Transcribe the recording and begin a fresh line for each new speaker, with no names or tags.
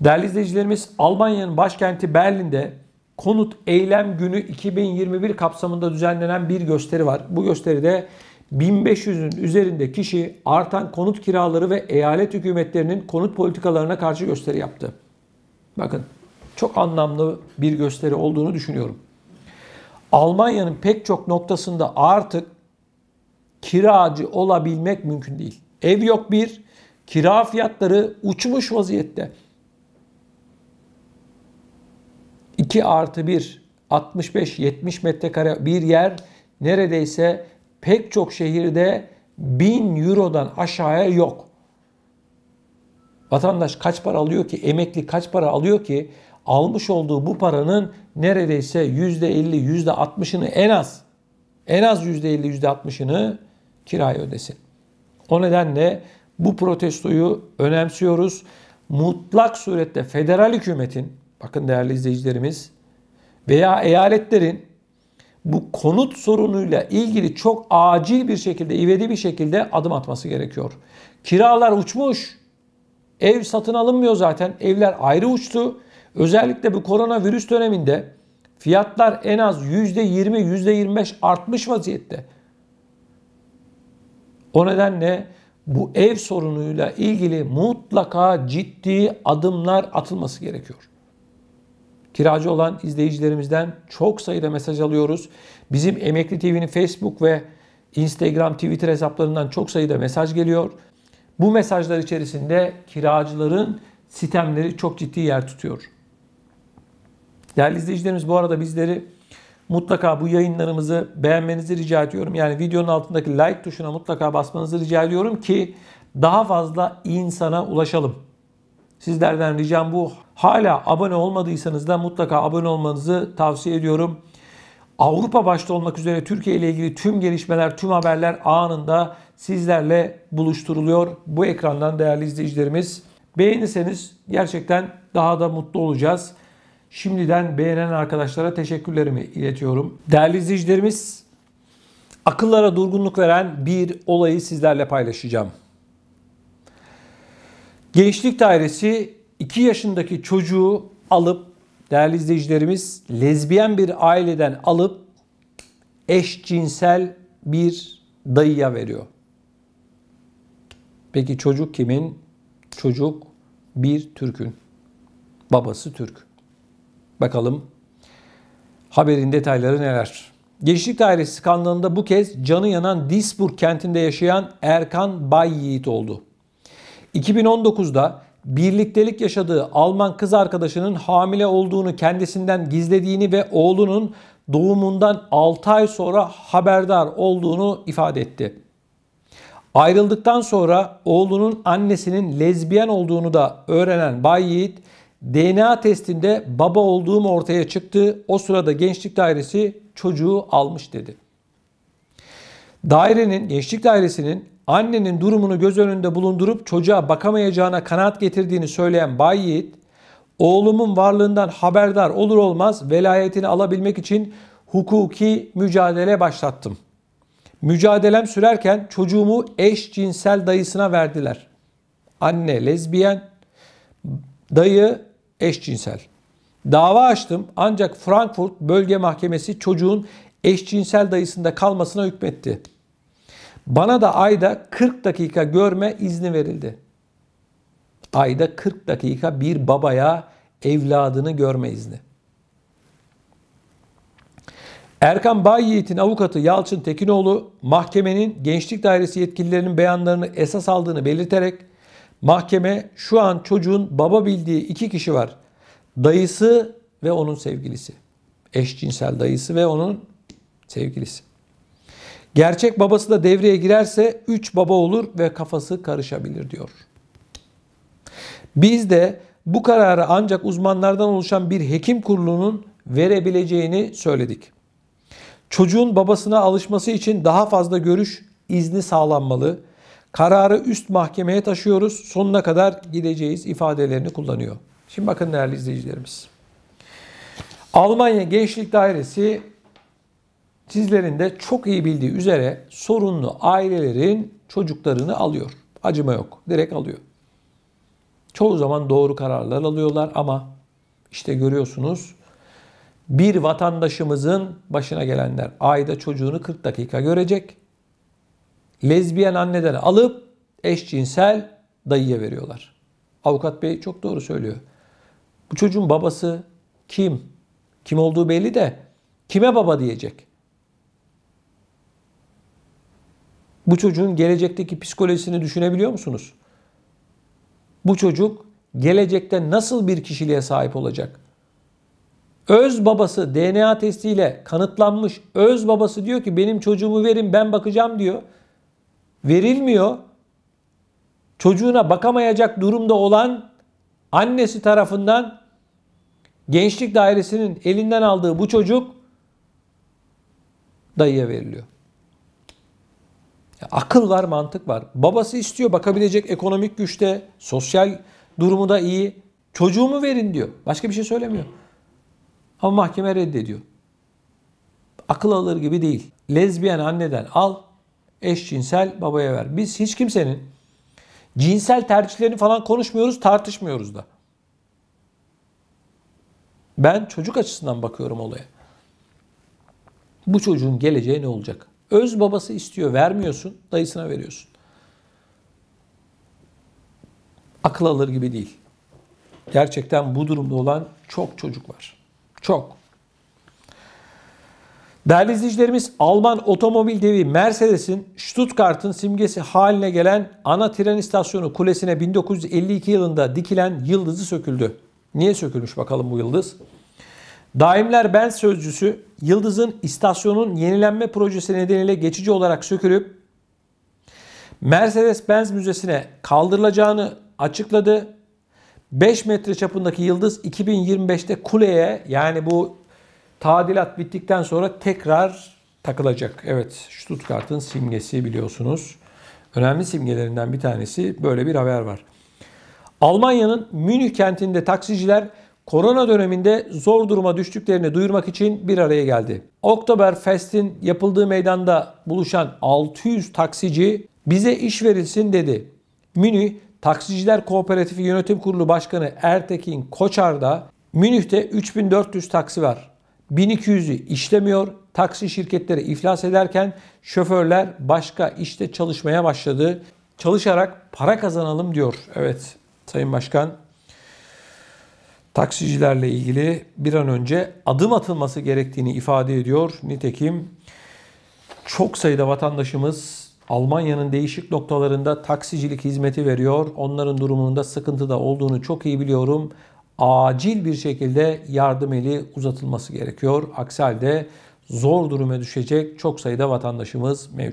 Değerli izleyicilerimiz Almanya'nın başkenti Berlin'de konut eylem günü 2021 kapsamında düzenlenen bir gösteri var. Bu gösteride 1500'ün üzerinde kişi artan konut kiraları ve eyalet hükümetlerinin konut politikalarına karşı gösteri yaptı. Bakın çok anlamlı bir gösteri olduğunu düşünüyorum. Almanya'nın pek çok noktasında artık kiracı olabilmek mümkün değil. Ev yok bir, kira fiyatları uçmuş vaziyette. 2 artı 1 65-70 metrekare bir yer neredeyse pek çok şehirde 1000 Euro'dan aşağıya yok. Vatandaş kaç para alıyor ki? Emekli kaç para alıyor ki? Almış olduğu bu paranın neredeyse %50, %60'ını en az, en az %50, %60'ını kiraya ödesin. O nedenle bu protestoyu önemsiyoruz. Mutlak surette federal hükümetin bakın değerli izleyicilerimiz veya eyaletlerin bu konut sorunuyla ilgili çok acil bir şekilde, ivedi bir şekilde adım atması gerekiyor. Kiralar uçmuş. Ev satın alınmıyor zaten. Evler ayrı uçtu. Özellikle bu koronavirüs döneminde fiyatlar en az %20, %25 artmış vaziyette. O nedenle bu ev sorunuyla ilgili mutlaka ciddi adımlar atılması gerekiyor kiracı olan izleyicilerimizden çok sayıda mesaj alıyoruz. Bizim Emekli TV'nin Facebook ve Instagram, Twitter hesaplarından çok sayıda mesaj geliyor. Bu mesajlar içerisinde kiracıların sistemleri çok ciddi yer tutuyor. Değerli izleyicilerimiz bu arada bizleri mutlaka bu yayınlarımızı beğenmenizi rica ediyorum. Yani videonun altındaki like tuşuna mutlaka basmanızı rica ediyorum ki daha fazla insana ulaşalım. Sizlerden ricam bu. Hala abone olmadıysanız da mutlaka abone olmanızı tavsiye ediyorum. Avrupa başta olmak üzere Türkiye ile ilgili tüm gelişmeler, tüm haberler anında sizlerle buluşturuluyor. Bu ekrandan değerli izleyicilerimiz. Beğenirseniz gerçekten daha da mutlu olacağız. Şimdiden beğenen arkadaşlara teşekkürlerimi iletiyorum. Değerli izleyicilerimiz, akıllara durgunluk veren bir olayı sizlerle paylaşacağım. Gençlik Dairesi 2 yaşındaki çocuğu alıp değerli izleyicilerimiz lezbiyen bir aileden alıp eşcinsel bir dayıya veriyor. Peki çocuk kimin? Çocuk bir Türk'ün. Babası Türk. Bakalım haberin detayları neler? Gençlik Dairesi kanlığında bu kez canı yanan Disburg kentinde yaşayan Erkan Bay Yiğit oldu. 2019'da birliktelik yaşadığı Alman kız arkadaşının hamile olduğunu kendisinden gizlediğini ve oğlunun doğumundan 6 ay sonra haberdar olduğunu ifade etti. Ayrıldıktan sonra oğlunun annesinin lezbiyen olduğunu da öğrenen Bay Yiğit, DNA testinde baba olduğum ortaya çıktı. O sırada gençlik dairesi çocuğu almış dedi. Dairenin, gençlik dairesinin annenin durumunu göz önünde bulundurup çocuğa bakamayacağına kanaat getirdiğini söyleyen Bay Yiğit, oğlumun varlığından haberdar olur olmaz velayetini alabilmek için hukuki mücadele başlattım. Mücadelem sürerken çocuğumu eşcinsel dayısına verdiler. Anne lezbiyen, dayı eşcinsel. Dava açtım ancak Frankfurt Bölge Mahkemesi çocuğun eşcinsel dayısında kalmasına hükmetti. Bana da ayda 40 dakika görme izni verildi. Ayda 40 dakika bir babaya evladını görme izni. Erkan Bayyiğit'in avukatı Yalçın Tekinoğlu mahkemenin gençlik dairesi yetkililerinin beyanlarını esas aldığını belirterek mahkeme şu an çocuğun baba bildiği iki kişi var. Dayısı ve onun sevgilisi. Eşcinsel dayısı ve onun sevgilisi. Gerçek babası da devreye girerse üç baba olur ve kafası karışabilir diyor. Biz de bu kararı ancak uzmanlardan oluşan bir hekim kurulunun verebileceğini söyledik. Çocuğun babasına alışması için daha fazla görüş izni sağlanmalı. Kararı üst mahkemeye taşıyoruz. Sonuna kadar gideceğiz ifadelerini kullanıyor. Şimdi bakın değerli izleyicilerimiz. Almanya Gençlik Dairesi sizlerin de çok iyi bildiği üzere sorunlu ailelerin çocuklarını alıyor. Acıma yok. Direkt alıyor. Çoğu zaman doğru kararlar alıyorlar ama işte görüyorsunuz bir vatandaşımızın başına gelenler ayda çocuğunu 40 dakika görecek. Lezbiyen anneden alıp eşcinsel dayıya veriyorlar. Avukat bey çok doğru söylüyor. Bu çocuğun babası kim? Kim olduğu belli de kime baba diyecek? Bu çocuğun gelecekteki psikolojisini düşünebiliyor musunuz? Bu çocuk gelecekte nasıl bir kişiliğe sahip olacak? Öz babası DNA testiyle kanıtlanmış öz babası diyor ki benim çocuğumu verin ben bakacağım diyor. Verilmiyor. Çocuğuna bakamayacak durumda olan annesi tarafından gençlik dairesinin elinden aldığı bu çocuk dayıya veriliyor. Akıl var, mantık var. Babası istiyor, bakabilecek ekonomik güçte, sosyal durumu da iyi. Çocuğumu verin diyor. Başka bir şey söylemiyor. Ama mahkeme reddediyor. Akıl alır gibi değil. Lezbiyen anneden al, eşcinsel babaya ver. Biz hiç kimsenin cinsel tercihlerini falan konuşmuyoruz, tartışmıyoruz da. Ben çocuk açısından bakıyorum olaya. Bu çocuğun geleceği ne olacak? Öz babası istiyor, vermiyorsun, dayısına veriyorsun. Akıl alır gibi değil. Gerçekten bu durumda olan çok çocuk var. Çok. Değerli izleyicilerimiz Alman otomobil devi Mercedes'in Stuttgart'ın simgesi haline gelen ana tren istasyonu kulesine 1952 yılında dikilen yıldızı söküldü. Niye sökülmüş bakalım bu yıldız? Daimler Benz sözcüsü Yıldız'ın istasyonun yenilenme projesi nedeniyle geçici olarak sökülüp Mercedes-Benz Müzesi'ne kaldırılacağını açıkladı. 5 metre çapındaki Yıldız 2025'te kuleye yani bu tadilat bittikten sonra tekrar takılacak. Evet Stuttgart'ın simgesi biliyorsunuz. Önemli simgelerinden bir tanesi böyle bir haber var. Almanya'nın Münih kentinde taksiciler korona döneminde zor duruma düştüklerini duyurmak için bir araya geldi. Oktoberfest'in yapıldığı meydanda buluşan 600 taksici bize iş verilsin dedi. Münih Taksiciler Kooperatifi Yönetim Kurulu Başkanı Ertekin Koçar'da Münih'te 3400 taksi var. 1200'ü işlemiyor, taksi şirketleri iflas ederken şoförler başka işte çalışmaya başladı. Çalışarak para kazanalım diyor. Evet Sayın Başkan taksicilerle ilgili bir an önce adım atılması gerektiğini ifade ediyor. Nitekim çok sayıda vatandaşımız Almanya'nın değişik noktalarında taksicilik hizmeti veriyor. Onların durumunda sıkıntı da olduğunu çok iyi biliyorum. Acil bir şekilde yardım eli uzatılması gerekiyor. Aksi halde zor duruma düşecek çok sayıda vatandaşımız mevcut.